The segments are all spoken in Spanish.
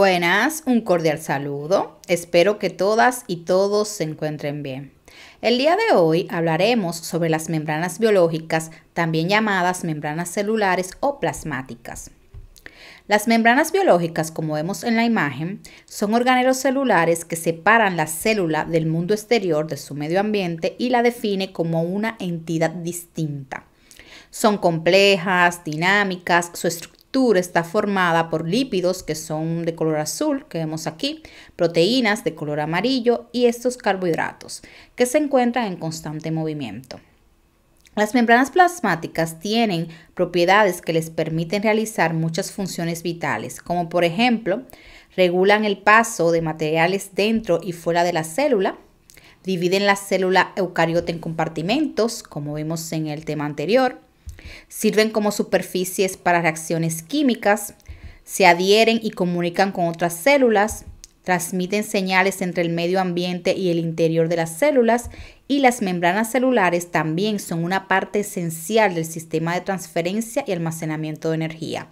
Buenas, un cordial saludo. Espero que todas y todos se encuentren bien. El día de hoy hablaremos sobre las membranas biológicas, también llamadas membranas celulares o plasmáticas. Las membranas biológicas, como vemos en la imagen, son organelos celulares que separan la célula del mundo exterior de su medio ambiente y la define como una entidad distinta. Son complejas, dinámicas, su estructura textura está formada por lípidos que son de color azul, que vemos aquí, proteínas de color amarillo y estos carbohidratos que se encuentran en constante movimiento. Las membranas plasmáticas tienen propiedades que les permiten realizar muchas funciones vitales, como por ejemplo, regulan el paso de materiales dentro y fuera de la célula, dividen la célula eucariota en compartimentos, como vimos en el tema anterior, Sirven como superficies para reacciones químicas, se adhieren y comunican con otras células, transmiten señales entre el medio ambiente y el interior de las células y las membranas celulares también son una parte esencial del sistema de transferencia y almacenamiento de energía.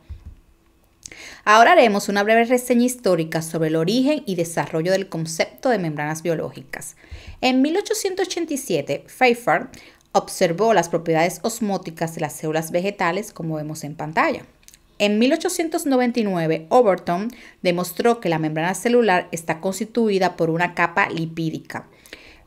Ahora haremos una breve reseña histórica sobre el origen y desarrollo del concepto de membranas biológicas. En 1887, Pfeiffer observó las propiedades osmóticas de las células vegetales como vemos en pantalla. En 1899, Overton demostró que la membrana celular está constituida por una capa lipídica.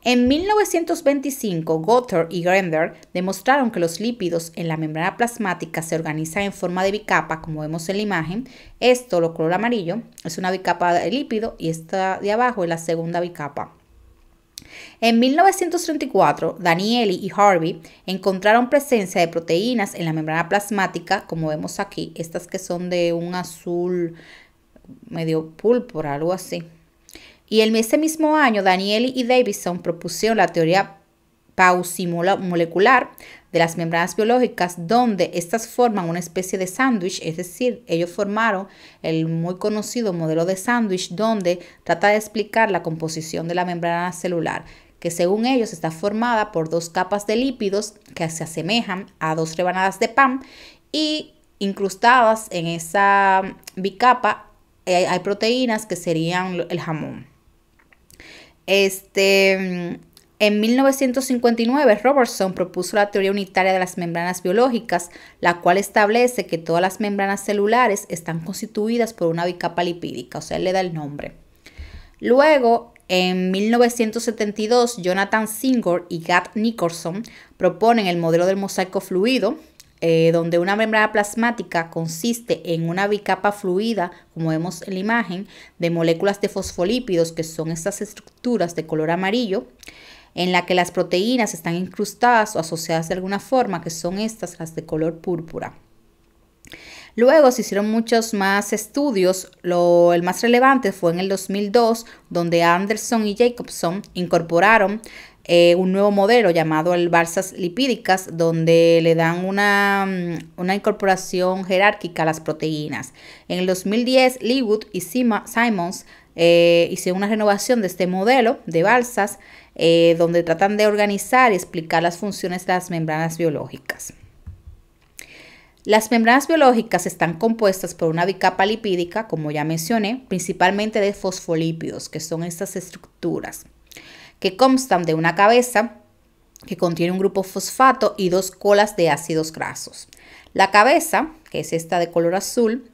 En 1925, Gotter y Grender demostraron que los lípidos en la membrana plasmática se organizan en forma de bicapa, como vemos en la imagen. Esto, lo color amarillo, es una bicapa de lípido y esta de abajo es la segunda bicapa. En 1934, Danieli y Harvey encontraron presencia de proteínas en la membrana plasmática, como vemos aquí, estas que son de un azul medio púrpura, algo así. Y en ese mismo año, Danielli y Davidson propusieron la teoría pausimolecular, molecular de las membranas biológicas donde estas forman una especie de sándwich, es decir, ellos formaron el muy conocido modelo de sándwich donde trata de explicar la composición de la membrana celular que según ellos está formada por dos capas de lípidos que se asemejan a dos rebanadas de pan y incrustadas en esa bicapa eh, hay proteínas que serían el jamón. Este, mm, en 1959, Robertson propuso la teoría unitaria de las membranas biológicas, la cual establece que todas las membranas celulares están constituidas por una bicapa lipídica, o sea, él le da el nombre. Luego, en 1972, Jonathan Singer y Gat Nicholson proponen el modelo del mosaico fluido, eh, donde una membrana plasmática consiste en una bicapa fluida, como vemos en la imagen, de moléculas de fosfolípidos, que son estas estructuras de color amarillo, en la que las proteínas están incrustadas o asociadas de alguna forma, que son estas las de color púrpura. Luego se hicieron muchos más estudios, Lo, el más relevante fue en el 2002, donde Anderson y Jacobson incorporaron eh, un nuevo modelo llamado el balsas lipídicas, donde le dan una, mm, incorporación jerárquica a las proteínas. En el 2010, Lewood y Simons eh, hicieron una renovación de este modelo de balsas eh, donde tratan de organizar y explicar las funciones de las membranas biológicas. Las membranas biológicas están compuestas por una bicapa lipídica, como ya mencioné, principalmente de fosfolípidos, que son estas estructuras, que constan de una cabeza que contiene un grupo fosfato y dos colas de ácidos grasos. La cabeza, que es esta de color azul,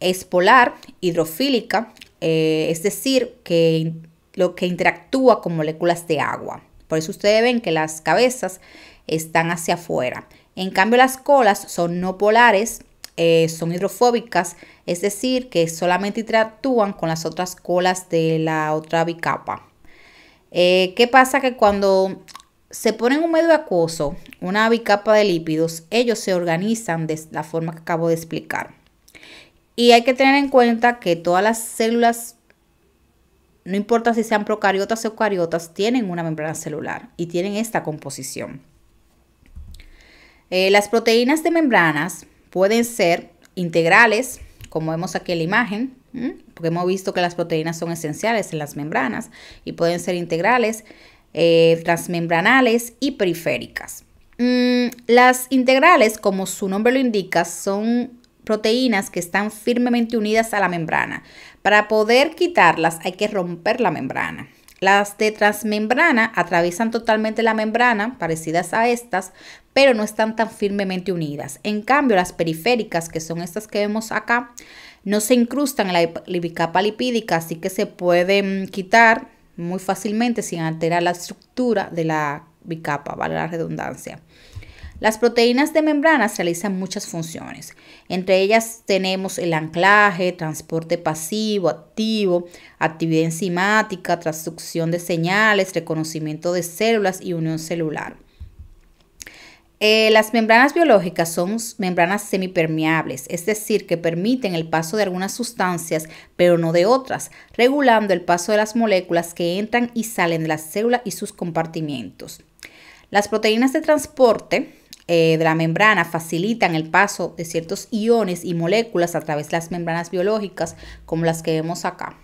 es polar, hidrofílica, eh, es decir, que lo que interactúa con moléculas de agua. Por eso ustedes ven que las cabezas están hacia afuera. En cambio, las colas son no polares, eh, son hidrofóbicas, es decir, que solamente interactúan con las otras colas de la otra bicapa. Eh, ¿Qué pasa? Que cuando se ponen un medio acuoso, una bicapa de lípidos, ellos se organizan de la forma que acabo de explicar. Y hay que tener en cuenta que todas las células no importa si sean procariotas o eucariotas, tienen una membrana celular y tienen esta composición. Eh, las proteínas de membranas pueden ser integrales, como vemos aquí en la imagen, porque hemos visto que las proteínas son esenciales en las membranas y pueden ser integrales, eh, transmembranales y periféricas. Mm, las integrales, como su nombre lo indica, son proteínas que están firmemente unidas a la membrana. Para poder quitarlas hay que romper la membrana. Las de transmembrana atraviesan totalmente la membrana, parecidas a estas, pero no están tan firmemente unidas. En cambio, las periféricas, que son estas que vemos acá, no se incrustan en la bicapa lipídica, así que se pueden quitar muy fácilmente sin alterar la estructura de la bicapa, vale la redundancia. Las proteínas de membranas realizan muchas funciones. Entre ellas tenemos el anclaje, transporte pasivo, activo, actividad enzimática, transducción de señales, reconocimiento de células y unión celular. Eh, las membranas biológicas son membranas semipermeables, es decir, que permiten el paso de algunas sustancias, pero no de otras, regulando el paso de las moléculas que entran y salen de las células y sus compartimientos. Las proteínas de transporte eh, de la membrana facilitan el paso de ciertos iones y moléculas a través de las membranas biológicas como las que vemos acá.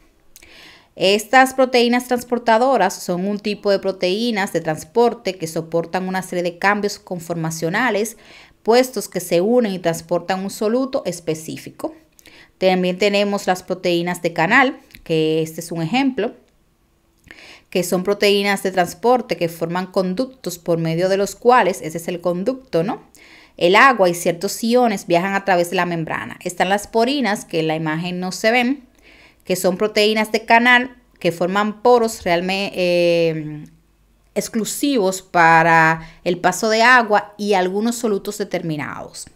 Estas proteínas transportadoras son un tipo de proteínas de transporte que soportan una serie de cambios conformacionales, puestos que se unen y transportan un soluto específico. También tenemos las proteínas de canal, que este es un ejemplo que son proteínas de transporte que forman conductos por medio de los cuales, ese es el conducto, ¿no? El agua y ciertos iones viajan a través de la membrana. Están las porinas, que en la imagen no se ven, que son proteínas de canal que forman poros realmente eh, exclusivos para el paso de agua y algunos solutos determinados.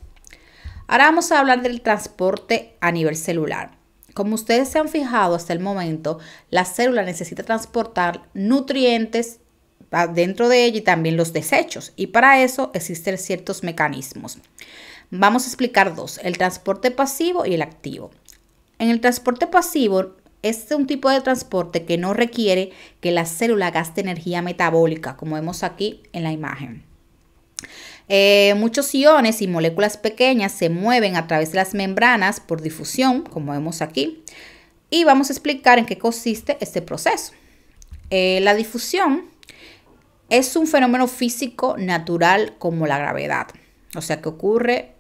Ahora vamos a hablar del transporte a nivel celular. Como ustedes se han fijado hasta el momento, la célula necesita transportar nutrientes dentro de ella y también los desechos. Y para eso existen ciertos mecanismos. Vamos a explicar dos, el transporte pasivo y el activo. En el transporte pasivo este es un tipo de transporte que no requiere que la célula gaste energía metabólica, como vemos aquí en la imagen. Eh, muchos iones y moléculas pequeñas se mueven a través de las membranas por difusión, como vemos aquí, y vamos a explicar en qué consiste este proceso. Eh, la difusión es un fenómeno físico natural como la gravedad, o sea que ocurre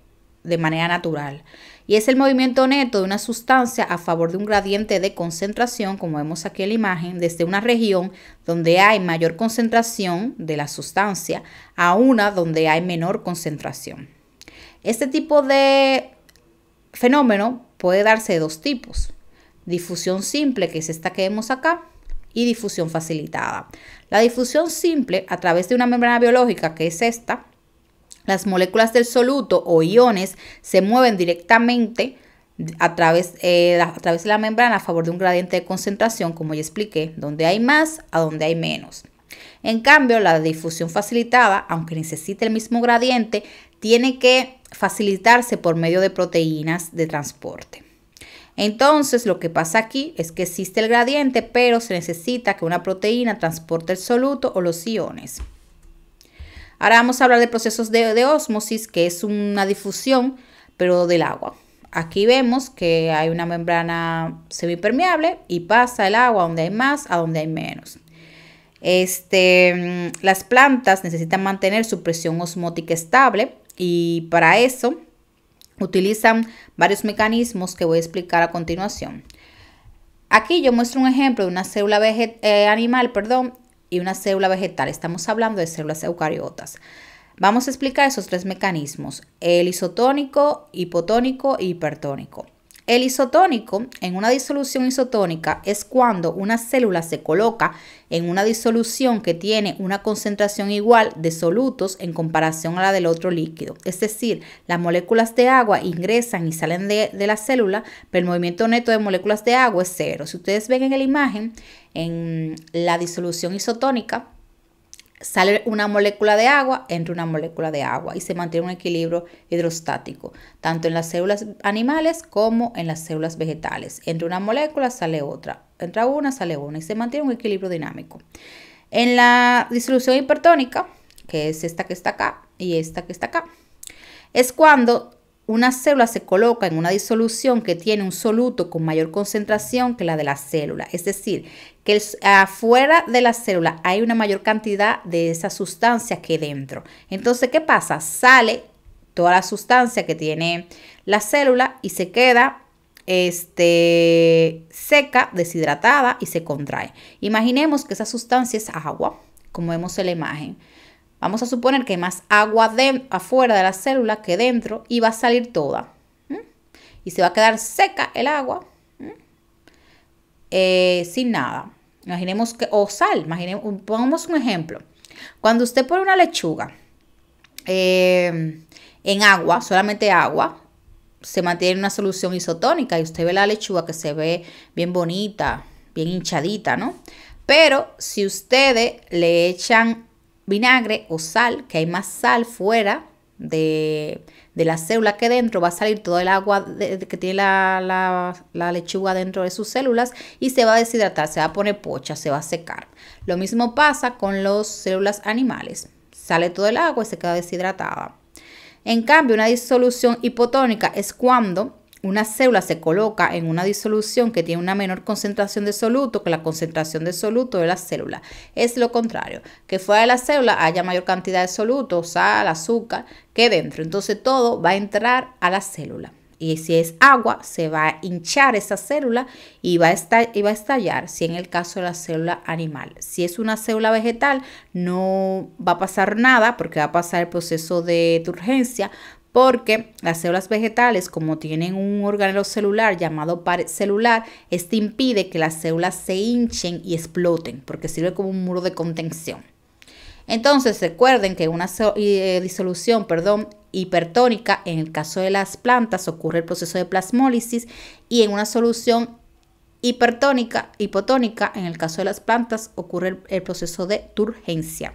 de manera natural y es el movimiento neto de una sustancia a favor de un gradiente de concentración, como vemos aquí en la imagen, desde una región donde hay mayor concentración de la sustancia a una donde hay menor concentración. Este tipo de fenómeno puede darse de dos tipos. Difusión simple, que es esta que vemos acá, y difusión facilitada. La difusión simple a través de una membrana biológica, que es esta, las moléculas del soluto o iones se mueven directamente a través, eh, a través de la membrana a favor de un gradiente de concentración, como ya expliqué, donde hay más a donde hay menos. En cambio, la difusión facilitada, aunque necesite el mismo gradiente, tiene que facilitarse por medio de proteínas de transporte. Entonces, lo que pasa aquí es que existe el gradiente, pero se necesita que una proteína transporte el soluto o los iones. Ahora vamos a hablar de procesos de, de ósmosis, que es una difusión, pero del agua. Aquí vemos que hay una membrana semipermeable y pasa el agua donde hay más a donde hay menos. Este, mm, las plantas necesitan mantener su presión osmótica estable y para eso utilizan varios mecanismos que voy a explicar a continuación. Aquí yo muestro un ejemplo de una célula eh, animal perdón, y una célula vegetal. Estamos hablando de células eucariotas. Vamos a explicar esos tres mecanismos, el isotónico, hipotónico y hipertónico. El isotónico en una disolución isotónica es cuando una célula se coloca en una disolución que tiene una concentración igual de solutos en comparación a la del otro líquido. Es decir, las moléculas de agua ingresan y salen de, la célula, pero el movimiento neto de moléculas de agua es cero. Si ustedes ven en la imagen, en la disolución isotónica, sale una molécula de agua, entra una molécula de agua y se mantiene un equilibrio hidrostático, tanto en las células animales como en las células vegetales. Entra una molécula, sale otra, entra una, sale una y se mantiene un equilibrio dinámico. En la disolución hipertónica, que es esta que está acá y esta que está acá, es cuando una célula se coloca en una disolución que tiene un soluto con mayor concentración que la de la célula. Es decir, que afuera de la célula hay una mayor cantidad de esa sustancia que dentro. Entonces, ¿qué pasa? Sale toda la sustancia que tiene la célula y se queda este, seca, deshidratada y se contrae. Imaginemos que esa sustancia es agua, como vemos en la imagen. Vamos a suponer que hay más agua de, afuera de la célula que dentro y va a salir toda. Y se va a quedar seca el agua eh, sin nada. Imaginemos que, o sal, pongamos un ejemplo. Cuando usted pone una lechuga eh, en agua, solamente agua, se mantiene una solución isotónica y usted ve la lechuga que se ve bien bonita, bien hinchadita, ¿no? Pero si ustedes le echan vinagre o sal, que hay más sal fuera de, de la célula que dentro, va a salir todo el agua que tiene la, la, lechuga dentro de sus células y se va a deshidratar, se va a poner pocha, se va a secar. Lo mismo pasa con las células animales, sale todo el agua y se queda deshidratada. En cambio, una disolución hipotónica es cuando una célula se coloca en una disolución que tiene una menor concentración de soluto que la concentración de soluto de la célula. Es lo contrario, que fuera de la célula haya mayor cantidad de soluto, sal, azúcar, que dentro. Entonces todo va a entrar a la célula. Y si es agua, se va a hinchar esa célula y va, a estallar, a estallar, si en el caso de la célula animal. Si es una célula vegetal, no va a pasar nada porque va a pasar el proceso de turgencia, porque las células vegetales, como tienen un organelo celular llamado pared celular, este impide que las células se hinchen y exploten, porque sirve como un muro de contención. Entonces, recuerden que una eh, disolución perdón, hipertónica, en el caso de las plantas, ocurre el proceso de plasmólisis y en una solución hipertónica, hipotónica, en el caso de las plantas, ocurre el proceso de turgencia.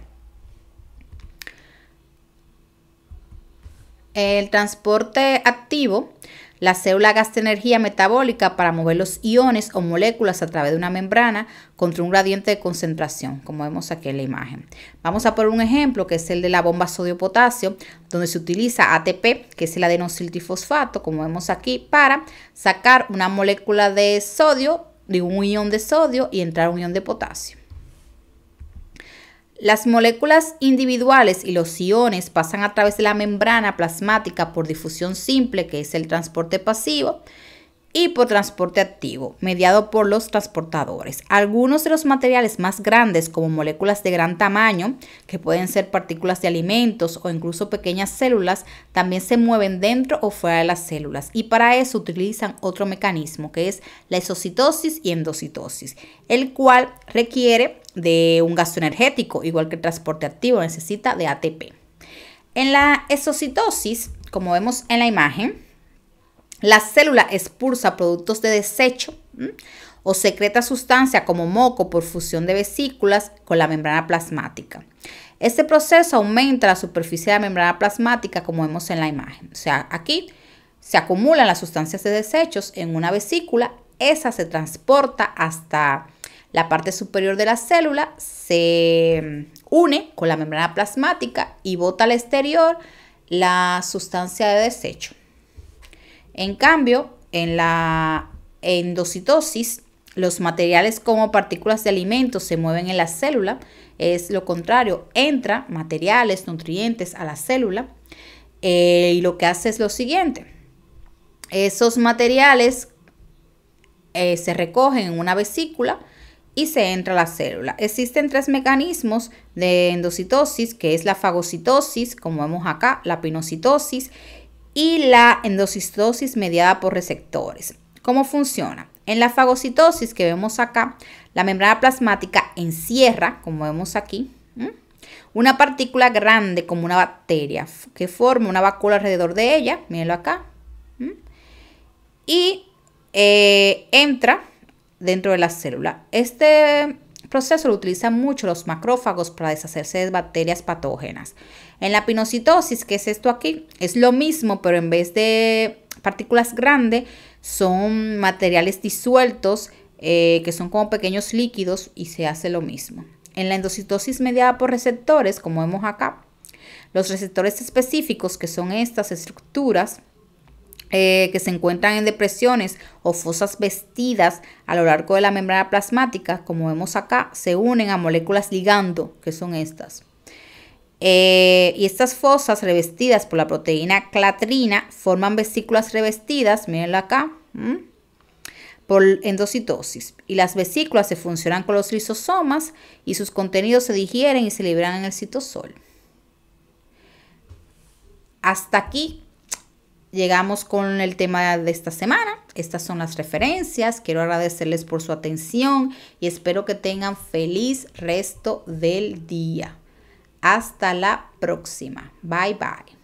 el transporte activo, la célula gasta energía metabólica para mover los iones o moléculas a través de una membrana contra un gradiente de concentración, como vemos aquí en la imagen. Vamos a poner un ejemplo que es el de la bomba sodio-potasio, donde se utiliza ATP, que es el trifosfato, como vemos aquí, para sacar una molécula de sodio, de un ion de sodio y entrar un ion de potasio. Las moléculas individuales y los iones pasan a través de la membrana plasmática por difusión simple, que es el transporte pasivo, y por transporte activo, mediado por los transportadores. Algunos de los materiales más grandes, como moléculas de gran tamaño, que pueden ser partículas de alimentos o incluso pequeñas células, también se mueven dentro o fuera de las células. Y para eso utilizan otro mecanismo, que es la exocitosis y endocitosis, el cual requiere de un gasto energético, igual que el transporte activo necesita de ATP. En la exocitosis, como vemos en la imagen, la célula expulsa productos de desecho o secreta sustancia como moco por fusión de vesículas con la membrana plasmática. Este proceso aumenta la superficie de la membrana plasmática como vemos en la imagen. O sea, aquí se acumulan las sustancias de desechos en una vesícula, esa se transporta hasta la parte superior de la célula se mm, une con la membrana plasmática y bota al exterior la sustancia de desecho. En cambio, en la endocitosis, los materiales como partículas de alimentos se mueven en la célula. Es lo contrario, entra materiales, nutrientes a la célula eh, y lo que hace es lo siguiente. Esos materiales eh, se recogen en una vesícula y se entra a la célula. Existen tres mecanismos de endocitosis, que es la fagocitosis, como vemos acá, la pinocitosis y la endocitosis mediada por receptores. ¿Cómo funciona? En la fagocitosis que vemos acá, la membrana plasmática encierra, como vemos aquí, una partícula grande como una bacteria que forma una vacuna alrededor de ella, mírenlo acá, y eh, entra dentro de la célula. Este proceso lo utilizan mucho los macrófagos para deshacerse de bacterias patógenas. En la pinocitosis, que es esto aquí, es lo mismo, pero en vez de partículas grandes, son materiales disueltos eh, que son como pequeños líquidos y se hace lo mismo. En la endocitosis mediada por receptores, como vemos acá, los receptores específicos, que son estas estructuras, eh, que se encuentran en depresiones o fosas vestidas a lo largo de la membrana plasmática, como vemos acá, se unen a moléculas ligando, que son estas. Eh, y estas fosas revestidas por la proteína clatrina forman vesículas revestidas, mírenla acá, por endocitosis. Y las vesículas se funcionan con los lisosomas y sus contenidos se digieren y se liberan en el citosol. Hasta aquí llegamos con el tema de esta semana. Estas son las referencias. Quiero agradecerles por su atención y espero que tengan feliz resto del día. Hasta la próxima. Bye bye.